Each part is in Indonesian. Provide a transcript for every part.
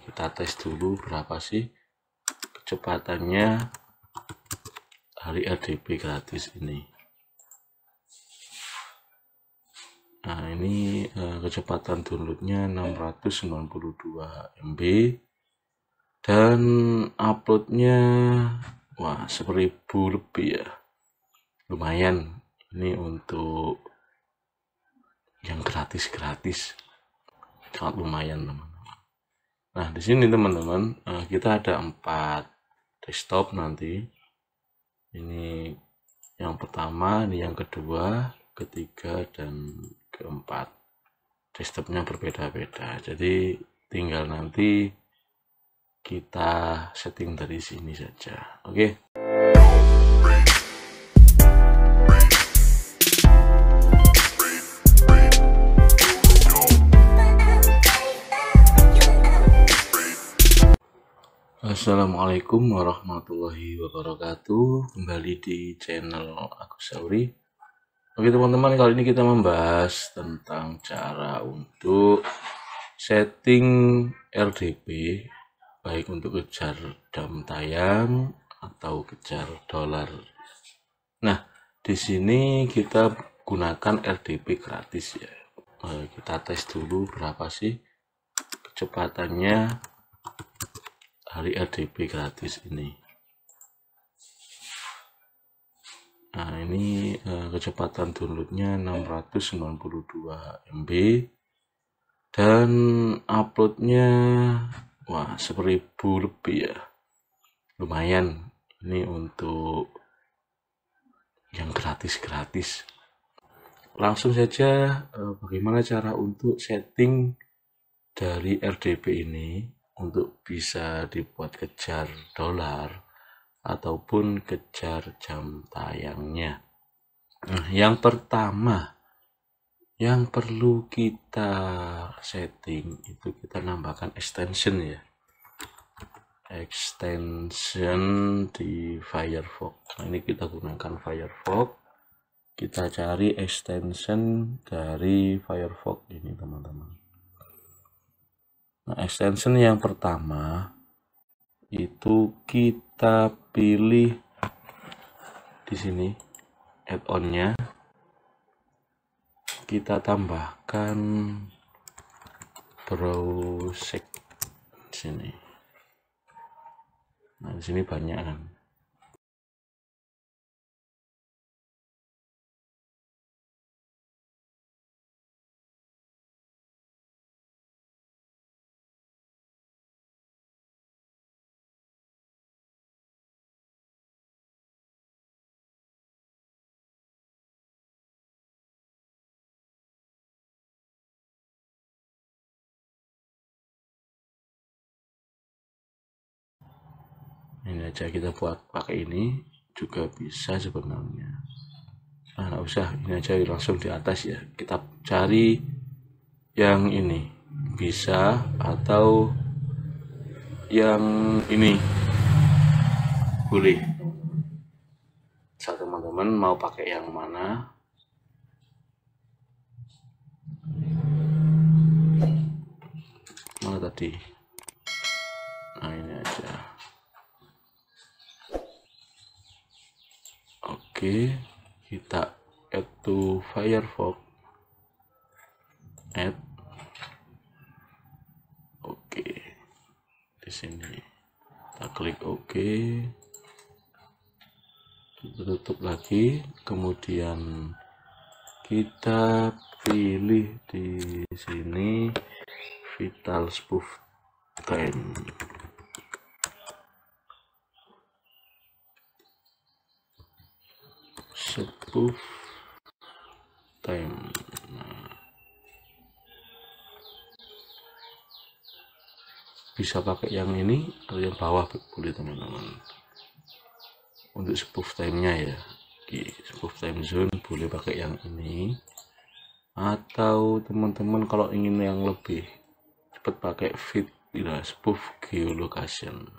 kita tes dulu berapa sih kecepatannya hari RDP gratis ini nah ini eh, kecepatan downloadnya 692 MB dan uploadnya wah 1000 lebih ya lumayan ini untuk yang gratis-gratis sangat lumayan teman Nah, di sini teman-teman, eh, kita ada empat desktop nanti. Ini yang pertama, ini yang kedua, ketiga, dan keempat. Desktopnya berbeda-beda, jadi tinggal nanti kita setting dari sini saja. Oke. Okay? Assalamualaikum warahmatullahi wabarakatuh Kembali di channel aku Sauri Oke teman-teman kali ini kita membahas tentang cara untuk setting RDP Baik untuk kejar jam tayang atau kejar dolar Nah di sini kita gunakan RDP gratis ya eh, Kita tes dulu berapa sih kecepatannya dari RDP gratis ini nah ini eh, kecepatan downloadnya 692 MB dan uploadnya wah 1000 lebih ya lumayan ini untuk yang gratis-gratis langsung saja eh, bagaimana cara untuk setting dari RDP ini untuk bisa dibuat kejar dolar ataupun kejar jam tayangnya. Nah, yang pertama yang perlu kita setting itu kita nambahkan extension ya extension di Firefox nah, ini kita gunakan Firefox kita cari extension dari Firefox ini teman-teman Nah, extension yang pertama itu kita pilih di sini add on nya kita tambahkan di sini. Nah, di sini banyak kan. ini aja kita buat pakai ini juga bisa sebenarnya nah gak usah ini aja langsung di atas ya kita cari yang ini bisa atau yang ini boleh saat teman-teman mau pakai yang mana mana tadi nah ini aja oke kita add to firefox add oke di sini kita klik ok kita tutup lagi kemudian kita pilih di sini vital spoof time subproof time bisa pakai yang ini atau yang bawah boleh teman-teman untuk spoof time-nya ya di spoof time zone boleh pakai yang ini atau teman-teman kalau ingin yang lebih cepat pakai fit tidak spoof geolocation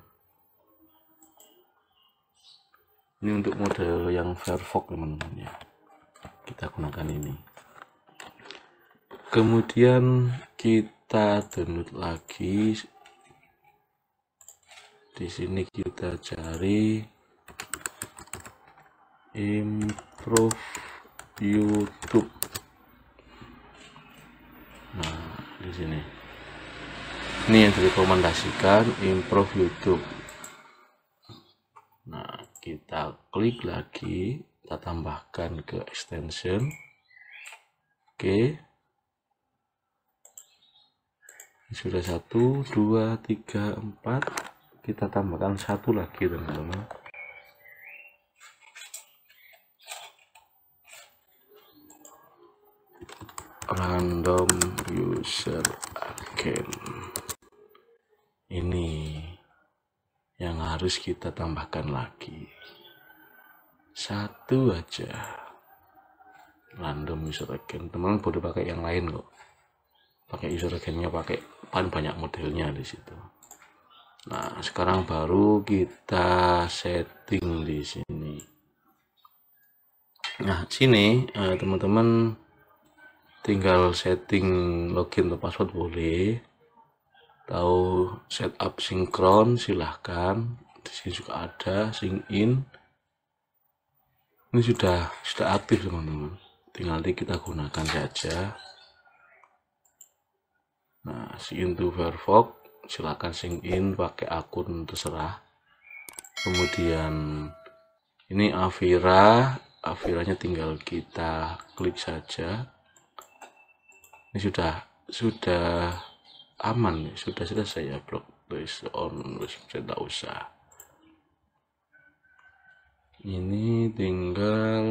ini untuk model yang Firefox teman-teman ya kita gunakan ini kemudian kita download lagi di sini kita cari improve YouTube nah di sini ini yang direkomendasikan improve YouTube klik lagi kita tambahkan ke extension oke okay. sudah satu dua tiga empat kita tambahkan satu lagi teman-teman random user again ini yang harus kita tambahkan lagi satu aja random user again teman boleh pakai yang lain kok pakai user againnya pakai paling banyak modelnya di situ nah sekarang baru kita setting di sini nah sini eh, teman-teman tinggal setting login atau password boleh tahu setup sinkron silahkan di sini juga ada sync in ini sudah sudah aktif teman-teman tinggal nanti kita gunakan saja nah si into Firefox silahkan sing in pakai akun terserah kemudian ini Avira Aviranya tinggal kita klik saja ini sudah sudah aman sudah selesai ya blog on tidak usah ini tinggal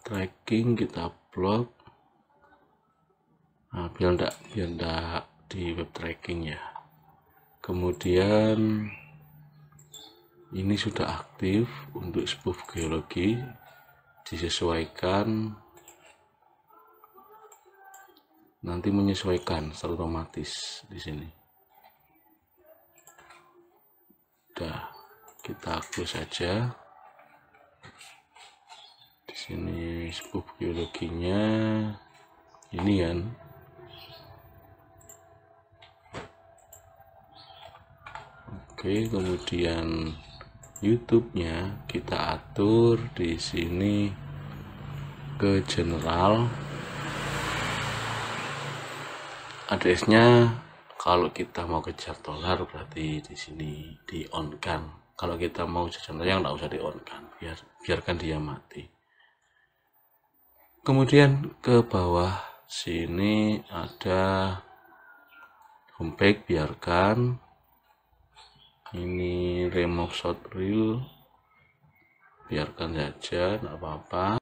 tracking kita upload nah, biar tidak biar enggak di web tracking ya kemudian ini sudah aktif untuk spoof geologi disesuaikan nanti menyesuaikan secara otomatis di sini. Dah kita hapus saja di sini sepup biologinya ini kan oke kemudian YouTube-nya kita atur di sini ke general address nya kalau kita mau kejar dolar berarti di sini di on kan kalau kita mau jajan yang nggak usah dionkan biar biarkan dia mati kemudian ke bawah sini ada homepage biarkan ini remote short reel biarkan saja enggak apa-apa